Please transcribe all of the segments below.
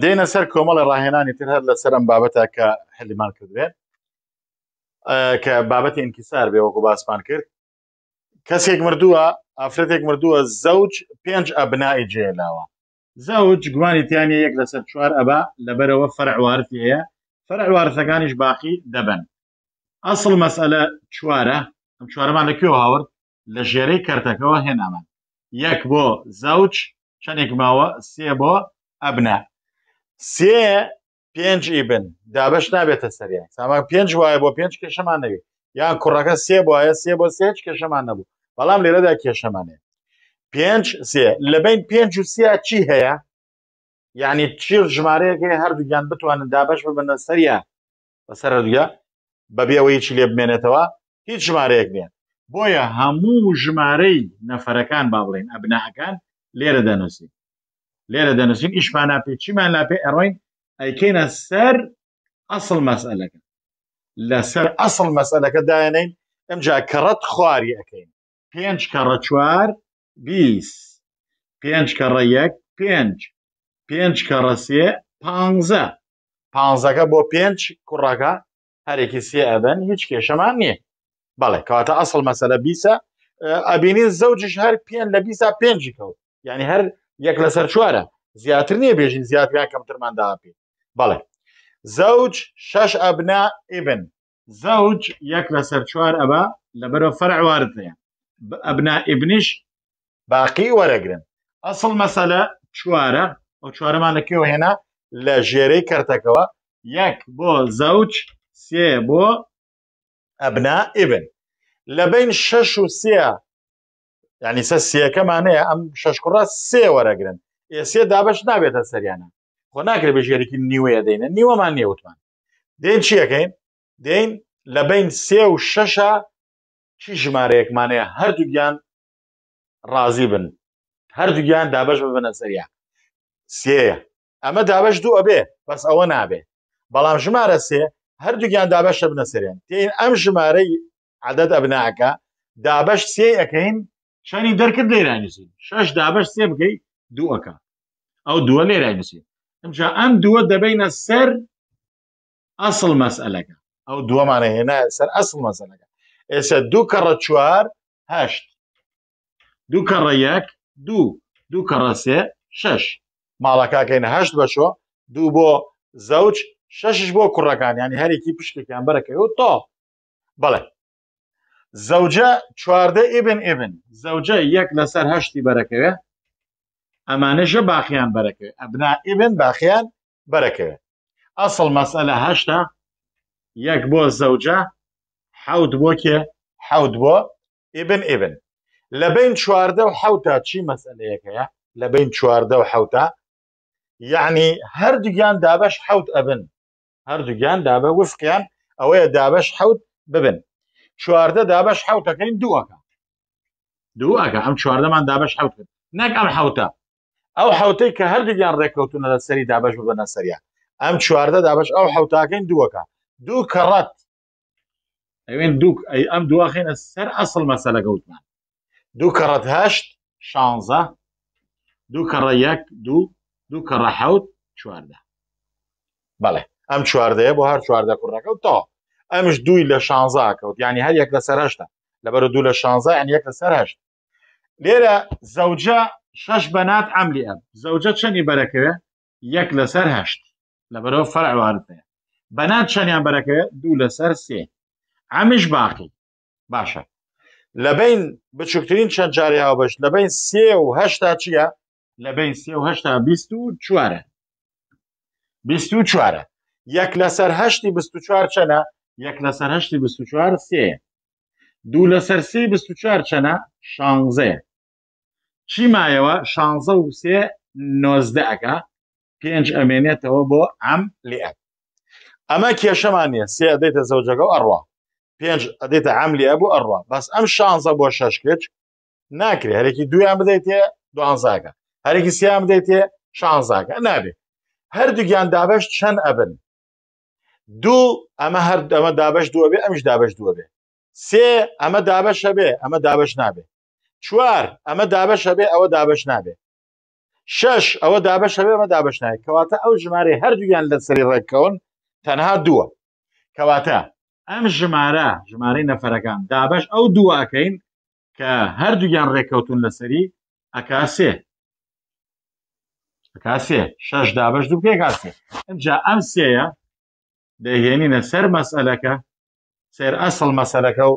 دێنە سەر کۆمەڵە ڕاهێنانی تر هەر لەسەر ئەم بابەتە کە هەلیمان کردوێن کە بابەتی ئینکیسار بێوەکو باسمان کرد کەسێک مردووە ئافرەتێک مردووە زەوج پێنج ئەبنای جێلاوە زەوج گوانی تیانە یەک لەسەر چوار ئەبا لەبەرەوە فەرعوارتی هەیە فەرعوارەتەکانیش باقی دەبن ئەسڵ مەسئلە چوارە ئەم چوارەمان لەکوێ هاورد لە ژێرەی کەرتەکەەوە هێنامان یەک بۆ زەوج چەندێک ماوە سێ بۆ ئەبنا سێ پێنج ئیبن دابش نابێتە سەریان سامان پێنج وایە بۆ پێنج کێشەمان نەوێت یان کوڕەکە سێ وایە سێ بۆ سێ کێشەمان نەبوو بەڵام لێرەدا کێشەمانێ پێنج سێ لە بین پێنج و سیا چی هەیە یعنی چیر ژمارەیەکی هەردووگیان بتوانن دابش ببنە سەریان بەسەر دوگە بەبیەوەی چی لێ بمێنێتەوە هیچ ژمارەیەک نێن بۆیە هەموو ژمارەی نەفەرەکان با بڵێن ئەبناکان لێرە دەنووسی لێرە دەنشین ئیشمان ناپێ چیمان ناپێ ئەڕۆین ئەیکەینە سەر ئەسڵ مەسئلەکە لەسەر ئەسڵ مەسئلەکە داێنین ئەمجا کەڕەت خواری ئەەکەین پێنج کەڕە چوار بیست پێنج کەڕە یەک پێنج پێنج کەڕە سێ پانزە پانزەکە بۆ پێنج کوڕەکە هەرێکی سێ ئەبن هیچ کێشەمان نییە بەڵێ کەواتە ئەسڵ مەسەلە بیسە ئەبینی زەوجش هەر پێن لە بیسا پێنجی کەوت یعنی هەر یەک لەسەر چوارە زیاتر نییە بێژین زیاتریان کەمترماندا هاپی بەڵێ زەوج شەش ئەبنا ئبن زەوج یەک لەسەر چوار ئەبا لەبەرە فەرعواردەیە ئەبنا ئبنیش باقی وەرەگرن ئەسڵ مەسەلە چوارە ئەو چوارەمانەکەەوە هێنا لە ژێرەی کەرتەکەەوە یەک بۆ زەوج سێ بۆ ئەبنا ئبن لە بین شەش و سێە یعنی سە سیەکەمانەیە ئەم شەشکڕە سێ وەرەگرن ئێسێ دابش نابێتە سەریانە خۆ ناکرێت بەژێرەی نیوەیە دێنە نیوەمان نیە وتمان دێن چیەکەین دێین لە بین سێ و شەشە چی ژمارەیەکمانەیە هەردووگیان ڕازی بن هەردووگیان دابش ببنە سەریا سێە ئەمە دابش دوو ئەبێ بەس ئەوە نابێ بەڵام ژمارە سێ هەردووگیان دابش بنە سەریان تین ئەم ژمارەی عادەت ئەبناکە دابش سێ ئەەکەین شانی دەرکرد لێرانووسی شش دابش سێ بگەی دووەکە ئەو دووە لێرانووسی ئەمجا ئەم دووە دەبینە سەر ئەسڵ مەسئلەکە ئەو دووەمانە هێنا سەر ئەسڵ مەسەلەکە ئێستا دوو کەڕە چوار هەشت دوو کەڕە یەک دوو دوو کەڕە سێ شش ماڵەکەکەینە هەشت بەشۆ دوو بۆ زەوج شەشش بۆ کوڕەکان ینی هەرێکی پشتێکیان بەرەکەی و تۆ بڵێ زەوجە چواردە ئێبن ئێبن زەوجە یەک لەسەر هەشتی بەرەکەوێ ئەمانەشە باخیان بەرەکەوێ ئەبنا ئێبن باخیان بەرەکەوێ ئەسڵ مەسەلە هەشتا یەک بۆ زەوجە حەوت بۆ کێ حەوت بۆ ئێبن ئێبن لە بین چواردە و حوتا چی مەسلەیەکەیە لە بین چواردە و حوتا یعنی هەردووگیان دابش حوت ئەبن هەردووگیان دابە وفقیان ئەوەیە دابش حوت ببن چواردە دابش حوتەکەین دووەکە دووەکە ئەم چواردەمان دابش حوت کرد نەک ئەم حوتە ئەو حوتەی کە هەردووگیان ڕێککەوتونە لە سەری دابش بەنە سەریە ئەم چواردە دابش ئەو حوتاکەین دووەکە دوو کەڕەت ئەوێن دوو ئەم دواخێنە سەر ئەسڵ مەسە لەگەوتمان دوو کەڕەت هەشت شانزە دوو کەڕە یەک دوو دوو کەڕە حوت چواردە بەڵێ ئەم چواردەیە بۆ هەر چواردە کوڕەکە و تۆ ئەمش دوی لە شانزا کەوت ینی هەر یەک لە سەرشتە لەبەر دوو لە شانزا ئەن یەک لە سەرشت لێرە زەوجە شەش بەنات ئەملی ئەم زەوجە چەنی بەرەکەوێ یەک لە سەر هەشت لەبەرەوە فەرعواردەیە بەنات چەندیان بەرەکەوێ دوو لە سەر سێ ئەمیش باقی باشە لە بین بچووکترین چەند جاری هاوبش لە بین سێ و هەشتا چییە لە بین سێ و هەشتا بیست و چوارە بیست و چوارە یەک لەسەر هەشتی بیست و چوار چەنە یەک لەسەر هەشتی چوار سێ دوو لەسەر سی چوار چەنە شانزێ چی مایەوە شانزە و سێ نۆزدەکە پێنج ئەمێنێتەوە بۆ ئەم لێ ئەمە کێشەمانە سێ ئەدەیتە زەوجەکە و ئەڕوا پێنج ئەدەیتە ئەملی ئەبوو ئەڕوا بەس ئەم شانزە بۆ شەش کچ ناکرێ هەرێکی دویان بدەیتێ دوانزاگە هەرێکی سیان بدەیتێ شانزاگە نابێت هەردووگیان دابش چەند ئەبن دوو ئەمە هەر ئەمە دابش دووە بێ ئەمش دابش دووە بێ سێ ئەمە دابشە بێ ئەمە دابش نابێ چوار ئەمە دابشە بێ ئەوە دابش نابێ شش ئەوە دابشە بێ ئەمە دابش نایە کەواتە ئەو ژمارە هەردوویان لە سەری ڕێکەون تەنها دووە کەواتە ئەم ژمارە ژمارەی نەفەرەکان دابش ئەو دوواکەین کە هەردوویان ڕێکەوتون لەسەری ئەکاسێ ئەکاسێ شش دابش دوو پێ کاسێ ئەمجا ئەم سەیە دەهێنینە سەر مەسئلەکە سێر ئەسڵ مەسەلەکە و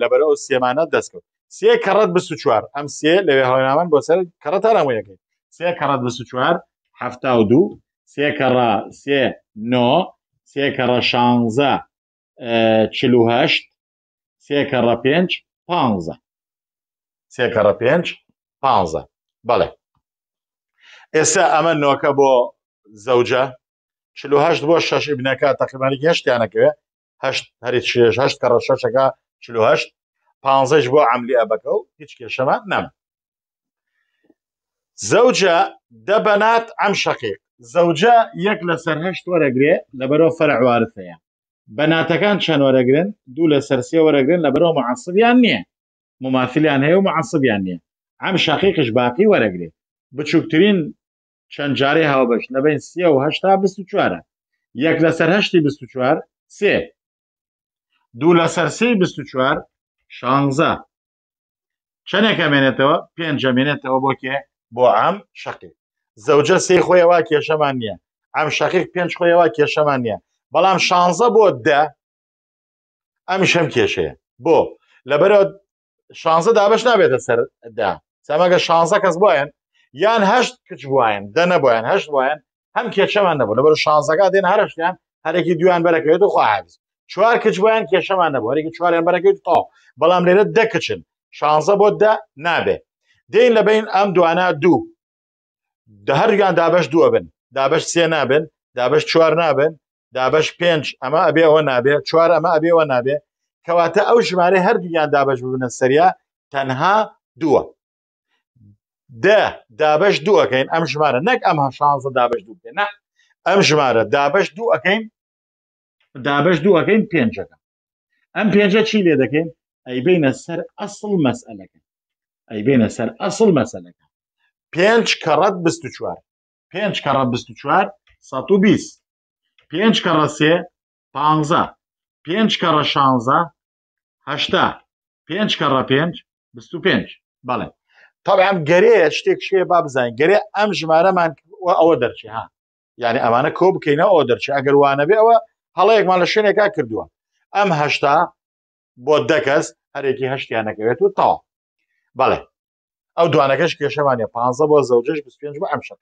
لەبەرە ئەو سێمانە دەستکەوت سێ کەڕەت بس و چوار ئەم سێ لەوێ هەڵێنامان بۆ سەر کەڕەت ئارامەکەی سێ کەڕەت بس و چوار هەفتا و دوو سێ کەڕا سێ نۆ سێ کەڕە شانزە چهشت سێ کەڕە پێنج پانزە سێ کەڕە پێنج پانزە بەڵێ ئێستا ئەمە نۆکە بۆ زەوجە چههشت بۆ شش بنەکە تقریبانی هشتیانەکەوێ هەشت هەری چێش هەشت کە ڕەشەکە چهشت پانزش بۆ عملی ئەبەکە و هیچ کێشەمان نەم زەوجە دەبەنات ئەم شقیق زەوجە یەک لەسەر هەشت وەرەگرێ لەبەرەوە فەرەوارتەیە بەناتەکان چەند وەرەگرن دوو لە سەرسی وەرەگرن لەبەرەوە مەعسبیان نییە مماثلیان هەیە و مەعسبیان نییە ئەم شقیقش باقی وەرەگرێ بچووکترین چەند جارێ هاوبەش لەبین سیە و هەشتا بست و چوارە یەک لەسەر هەشتی بست و چوار سێ دوو لەسەر سی بست و چوار شانزە چەندێکەمێنێتەوە پێنجەمێنێتەوە بۆ کێ بۆ ئەم شقی زەوجە سێ خۆیەوە کێشەمان نییە ئەم شەقیق پێنج خۆیەوە کێشەمان نییە بەڵام شانزە بۆ دە ئەمیشەم کێشەیە بۆ لەبەرەوە شانزە دابش نابێتە سەر دا سەمەگە شانزە کەس بۆیان یان هەشت کچ بواین دەنە بۆیان هەشت وایەن هەم کێشەمان نەبوو لەبەر شانزەکە دێن هەرشتیان هەرێکی دویان بەرەکەوێت و خواز چوار کچ بواین کێشەمان نەبوو هەرێکی چواریان بەرەکەوێت تا بەڵام لێرە دەکچن شانزە بۆ دە نابێ دین لە بین ئەم دوانە دوو دە هەرگان دابش دووە بن دابش سێ نابن دابش چوار نابن دابش پێنج ئەمە ئەبێەوە نابێ چوار ئەمە ئەبێەوە نابێ کەواتە ئەو ژمارە هەردوویان دابش ببنە سەریا تەنها دووە دە دابش دوو ئەەکەین ئەم ژمارە نەک ئەم شانزە دابش دوو بکەین نه ئەم ژمارە دابش دوو ئەەکەین دابش دوو ئەەکەین پێنجەکە ئەم پێنجە چی لێ دەکەین ئەیبینە سەر ئەسڵ مەسئلەکە ئەیبینە سەر ئەسڵ مەسەلەکە پێنج کەڕەت بست چوار پێنج کەڕە بست چوار 120 پێنج کەڕە سێ پانزە پێنج کەڕە شانزەهشتا پێنج کەڕە پێنج بست و پێنج بەڵێ تاام گەرەیە شتێک شێ با بزانین گەرێ ئەم ژمارەمان ئەوە دەرچی ها یعنی ئەمانە کۆ بکەینە ئەو دەرچی ئەگەر وانە بێ ئەوە هەڵەیەکمان لە شوێنێکا کردووە ئەم هەشتا بۆ دەکەس هەرێکی هەشتیانەکەوێت و تاوا بەڵێ ئەو دوانەکەش کێشەمانە پ بۆ زەوجش پێنج بە ئەم شق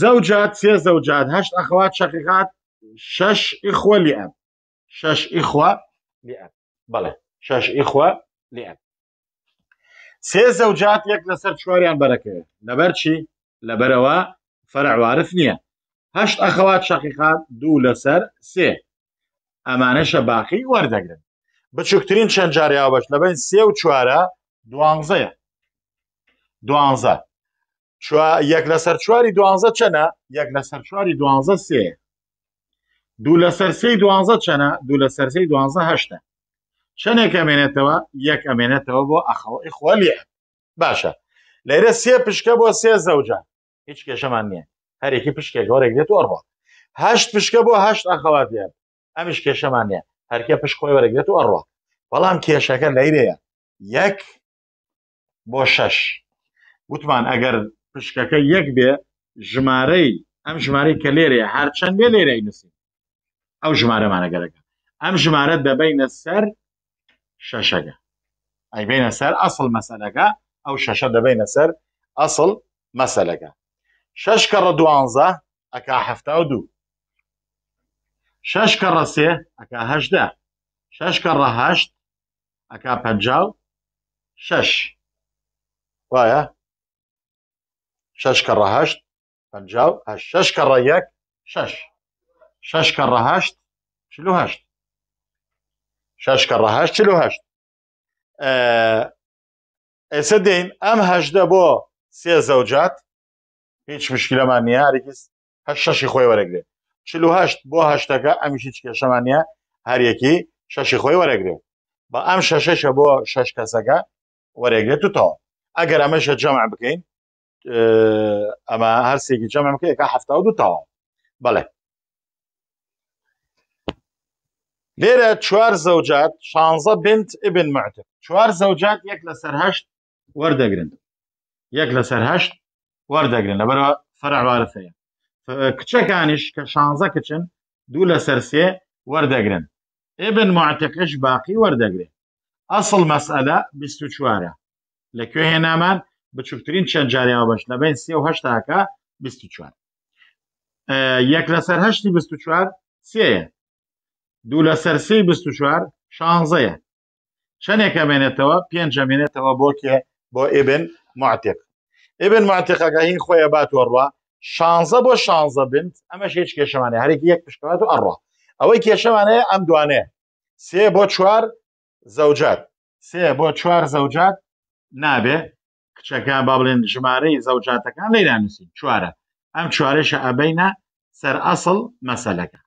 زەوجات سێ زەوجات هەشت ئەخوات شقیقات شش ئیخوە لی ئەم شش ئیخوە لی ئەم بەڵێ شش ئیخوە لی ئەم سێ زەوجات یەک لەسەر چواریان بەرەکەوێت لەبەر چی لەبەرەوە فەرعوارف نییە هەشت ئەخەوات شەقیقات دوو لەسەر سێ ئەمانەشە باقی وەردەگرن بچووکترین چەند جاریاو بەش لە بین سێ و چوارە دوانزەیە دوانزە یەک لەسەر چواری دوانزە چەنە یەک لەسەر چواری دوانزە سێ دوو لەسەر سی دوانزە چەنە دوو لەسەر سی دوانزە هەشتە شەنێک ئەمێنێتەوە یەک ئەمێنێتەوە بۆ ئەخەوە ئیخوالیە باشە لەرە سێ پشکە بۆ سێ زەوجە هیچ کێشەمان نییە هەرێکی پشکێک گۆرێک دێت وەڕبوو هەشت پشکە بۆ هەشت ئەخەوات دێت ئەمیش کێشەمان نیە هەرکە پشکۆی وەرەگرێت و ئەڕوە بەڵام کێشەکە لەیرەیە یەک بۆ شەش وتمان ئەگەر پشکەکە یەک بێ ژمارەی ئەم ژمارەی کە لێرەیە هەرچەندێ لێرەی نووسین ئەو ژمارەمانەگەرەکە ئەم ژمارە دەبینە سەر شاشجا أي بين سر أصل مسألجا أو شاشة بين سر أصل مسألجا ششكر دو أنزا أكا حفتا دو ششكر سي أكا هجدا ششكر هشت أكا بجاو شش وايا ششكر هشت بجاو هش ششكر يك شش ششكر هشت شلو هشت شش کە ڕهشت چلو هەشت ئێستا دێین ئەم هەشدە بۆ سێ زەوجات هیچ مشکلەمان نیە هەرگیز هە شەشی خۆی وەرەگرێت چلوهشت بۆ هەشتەکە ئەمیشی چکێشەمانە هەریەکی شەشی خۆی وەرەگرێت بە ئەم شەشەشە بۆ شش کەسەکە وەرەگرێت و تەوە ئەگەر ئەمەشە جەمع بکەین ئەمە هەرسێکی جەمع بکەیت کە هەفتا و دوو تەواو بەڵێ لێرە چوار زەوجات شانزە بنت ئبن معتب چوار زەوجات یەک لە سەرهشت وەردەگرن یەک لە سەرهشت وەردەگرن لەبەر فەرعوارفەیە کچەکانیش کە شانزە کچن دوو لە سەرسێ وەردەگرن ئێبن معتەکەش باقی وەردەگرێت ئەسڵ مەسئلە بیست و چوارە لەکوێ هێنامان بچووترین چەند جاریەوە بەش لەبین سێ و هەشتاکە بیست و چوار یەک لەسەر هەشتی بیست و چوار سێە دوو لە سەرسی بست و چوار شانزەیە شەنێکە مێنێتەوە پێنجە مێنێتەوە بۆ کێ بۆ ئێبن معتێک ئێبن معتیقەکە هین خۆیە بات وەڕوا شانزە بۆ شانزە بنت ئەمەش هیچ کێشەمانە هەرێکی یەک پشکات و ئەڕوا ئەوەی کێشەمانەیە ئەم دوانێ سێ بۆ چوار زەوجات سێ بۆ چوار زەوجات نابێ کچەکان با بڵێن ژمارەی زەوجاتەکان لەیرانوسی چوارە ئەم چوارەشە ئەبینە سەر ئەسڵ مەسەلەکە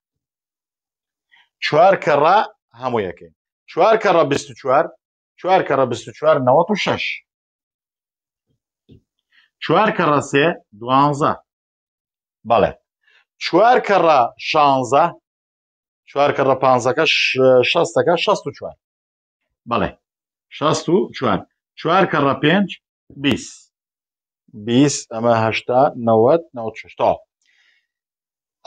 چوار کەڕا هەموو یەکەین چوار کەڕە چوار چوار کەڕە چوار 96 چوار کەڕە سێ دوانزە بەڵێ چوار کەڕە شانزە چوار کەڕە پانزەکە شەستەکە شەست و چوار بەڵێ شەست و چوار چوار کەڕە پێنج بیس بیست ئەمە هەشتا نەوەت نەوە شتا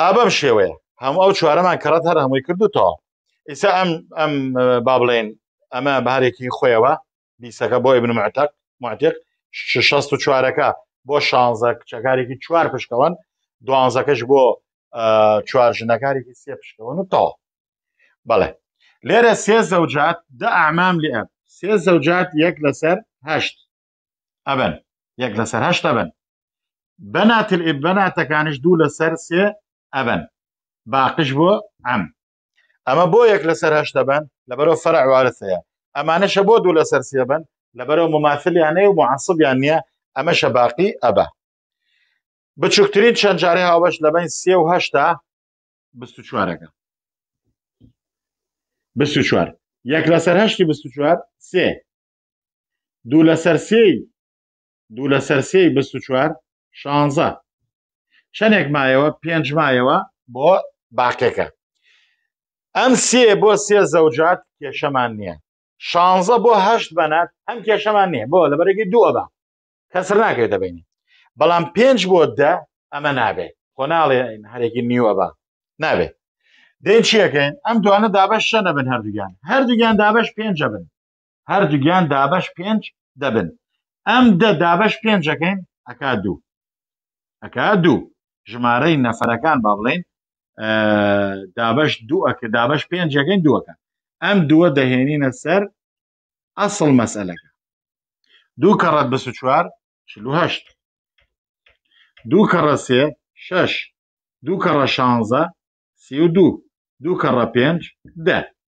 ئابەم شێوەیە هەموو ئەو چوارەمان کەڕەت هەر هەمووی کردوتەوە ئیسا ئەم ئەم با بڵێن ئەمە بارێکی خۆیەوە بیسەکە بۆی بنمعتەق معتیق شست و چوارەکە بۆ شانزە کچەکارێکی چوار پشکەوەن دوانزەکەش بۆ چوار ژنەکارێکی سێ پشکەوەن و تەوە بەڵێ لێرە سێ زەوجات دە ئامام لێ ئەم سێ زەوجات یەک لەسەر هەشت ئەبن یەک لەسەر هەشت ئەبن بەناتل بەناتەکانش دوو لەسەر سێ ئەبن باقش بۆ ئەم ئەمە بۆ یەک لەسەر هەشتە بن لەبەرەوە فەرع وارثەیە ئەمانەشە بۆ دوو لەسەر سێ بن لەبەرەوە مماثلیانەیە و مععسبیان نییە ئەمەشە باقی ئەبە بچووکترین چەند جارێ هاوەش لەبەن سێ و هەشتا چوارەکە چوار یەک لەسەر هەشتی چوار سێ دوو لەسەر سێ دوو لەسەر سێ چوار شانزە چەندێک مایەوە پێنج مایەوە بۆ باقیەکە ئەم سێ بۆ سێ زەوجات کێشەمان نییە شانزە بۆ هەشت بەنات ئەم کێشەمان نییە بۆ لەبەرێکی دووەبا کەسر ناکەێت دەبینی بەڵام پێنج بۆ دە ئەمە نابێ خۆ ناڵێ هەرێکی نیوەبا نابێ دێن چیەکەین ئەم دوانە دابش شە نەبن هەردووگیان هەردووگیان دابش پێنجە بن هەردووگیان دابش پێنج دەبن ئەم دە دابش پێنجەکەین ئەکا دوو ئەکا دوو ژمارەی نەفەرەکان با بڵێن دابش دووەکە دابش پێنجەکەین دووەکە ئەم دووە دەهێنینە سەر ئەسڵ مەسەلەکە دوو کەڕەت بە چوار هشت دوو کەڕە سێ شش دوو کەڕە شانزە سی و دوو دوو کەڕە پێنج دە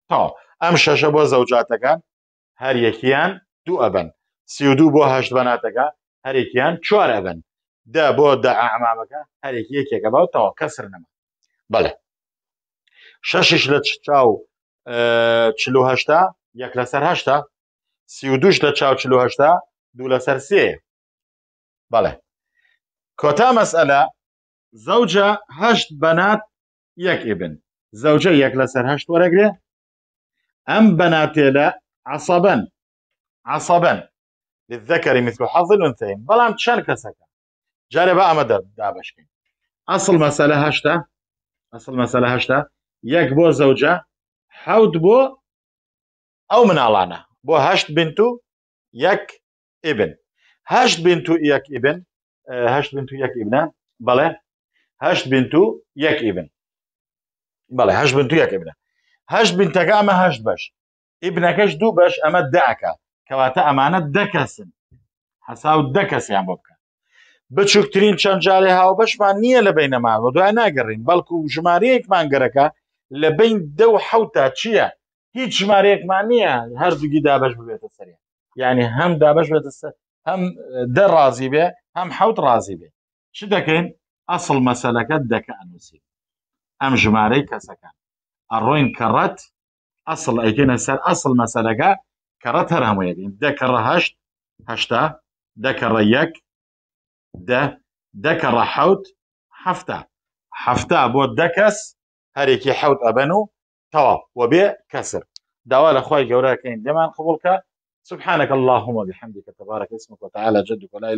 تا ئەم شەشە بۆ زەوجاتەکان هەر یەکیان دوو ئەبن سی و دوو بۆ هەشت بەناتەکە هەرێکیان چوار ئەبن دە بۆ دە ئامامەکە هەرێکی یەکێکە باوتەوە کەسر نەما بەڵێ شەشش لە چاو چهشتا یەک لەسەر هەشتا سی و دوش لە چاو چهشتا دوو لەسەر سێ بەڵێ کۆتا مەسئلە زەوجە هەشت بەنات یەک ئێبن زەوجە یەک لەسەر هەشت وەرەگرێ ئەم بەناتێ لە عسەبەن عسەبەن للذكر مثل حظ الأنثيين بلام تشان كسكا جاري بقى مدى دابشكين أصل مسألة هشتا ئەسڵ مەسەلە هەشتا یەک بۆ زەوجە حەوت بۆ ئەو مناڵانە بۆ هەشت بنت و یەک ئبن هەشت بنت و یەک ئبن هەشت بنت و یەک ئبنە بەڵێ هەشت بنت و یەک ئبن بەڵێ هەشت بنت و یەک ئبنە هەشت بنتەکە ئەمە هەشت بەش ئبنەکەش دوو بەش ئەمە داکە کەواتە ئەمانە دەکەسن حەسا و دەکەسیان بۆ بکە بچووکترین چەند جارێ هاوبەشمان نییە لە بینەمان بۆ دوای ناگەڕین بەڵکو ژمارەیەکمان گەرەکە لە بین دە و حوتا چییە هیچ ژمارەیەکمان نییە هەردووگی دابش ببێتە سەری یعنی هەم دابش بێتە سەر هەم دە ڕازی بێ هەم حوت ڕازی بێ چ دەکەین ئەسڵ مەسەلەکە دەکە ئەنووسی ئەم ژمارەی کەسەکان ئەڕۆین کەڕەت ئەسڵ ئەیکەنە سەر ئەسڵ مەسەلەکە کەڕەت هەر هەموویەکەین دەکەڕەهشت هەشتا دەکەڕە یەک ده دك ڕەحەوت هەفتە هەفتە بۆ دكس هريكي حوت أبنو و تەواو كسر دوال أخوي داوا لە خۆی گەورەکەین سبحانك اللهم بحمدك تبارك اسمك وتعالى جدك ولا إله